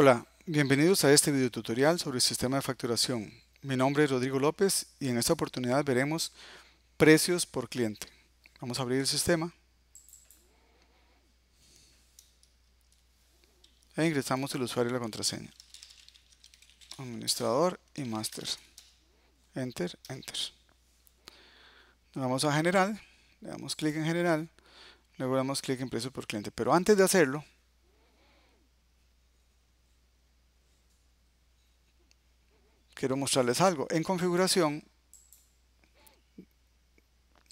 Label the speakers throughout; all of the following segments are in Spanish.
Speaker 1: Hola, bienvenidos a este video tutorial sobre el sistema de facturación. Mi nombre es Rodrigo López y en esta oportunidad veremos precios por cliente. Vamos a abrir el sistema. E ingresamos el usuario y la contraseña. Administrador y master. Enter, enter. Nos vamos a general, le damos clic en general, luego damos clic en Precios por cliente. Pero antes de hacerlo, quiero mostrarles algo. En configuración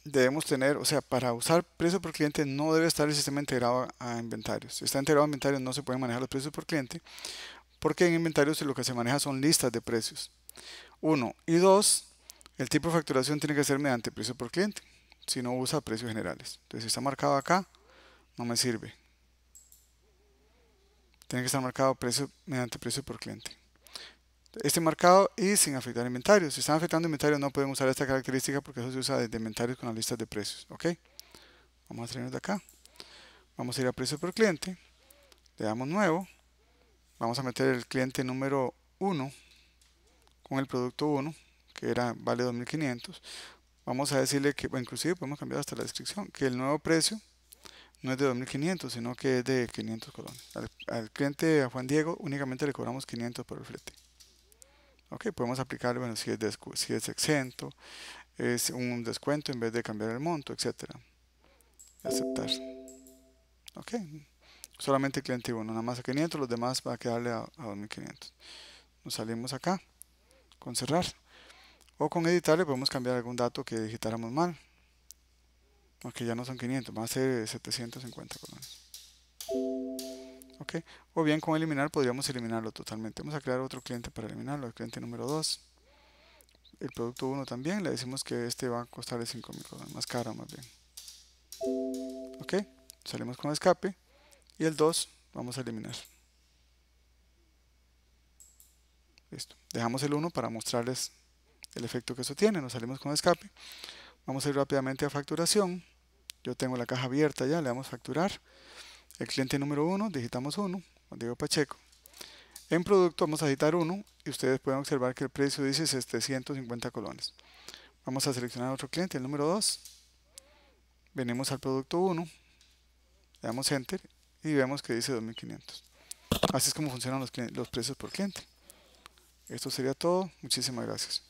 Speaker 1: debemos tener, o sea, para usar precio por cliente no debe estar el sistema integrado a inventarios. Si está integrado a inventarios no se pueden manejar los precios por cliente porque en inventarios lo que se maneja son listas de precios. Uno. Y dos, el tipo de facturación tiene que ser mediante precio por cliente, si no usa precios generales. Entonces si está marcado acá, no me sirve. Tiene que estar marcado precio mediante precio por cliente este marcado y sin afectar inventario. Si están afectando inventario no podemos usar esta característica porque eso se usa desde inventarios con las listas de precios. Vamos a salirnos de acá. Vamos a ir a precio por cliente. Le damos nuevo. Vamos a meter el cliente número 1 con el producto 1 que era vale 2500. Vamos a decirle que, inclusive podemos cambiar hasta la descripción, que el nuevo precio no es de 2500, sino que es de 500 colones. Al, al cliente, a Juan Diego, únicamente le cobramos 500 por el flete. Ok, podemos aplicar, bueno, si es, si es exento, es un descuento en vez de cambiar el monto, etcétera. Aceptar. Ok. Solamente el cliente bueno, nada más a 500, los demás va a quedarle a, 2500. Nos salimos acá con cerrar. O con editarle podemos cambiar algún dato que digitáramos mal. Aunque ya no son 500, va a ser 750 colones o bien con eliminar podríamos eliminarlo totalmente. Vamos a crear otro cliente para eliminarlo, el cliente número 2. El producto 1 también, le decimos que este va a costar 5 mil más cara más bien. Ok, salimos con escape y el 2 vamos a eliminar. Listo, dejamos el 1 para mostrarles el efecto que eso tiene, nos salimos con escape. Vamos a ir rápidamente a facturación. Yo tengo la caja abierta ya, le damos facturar. El cliente número 1, digitamos 1, Diego Pacheco. En producto vamos a editar 1 y ustedes pueden observar que el precio dice 750 colones. Vamos a seleccionar otro cliente, el número 2. Venimos al producto 1, le damos Enter y vemos que dice 2500. Así es como funcionan los precios por cliente. Esto sería todo. Muchísimas gracias.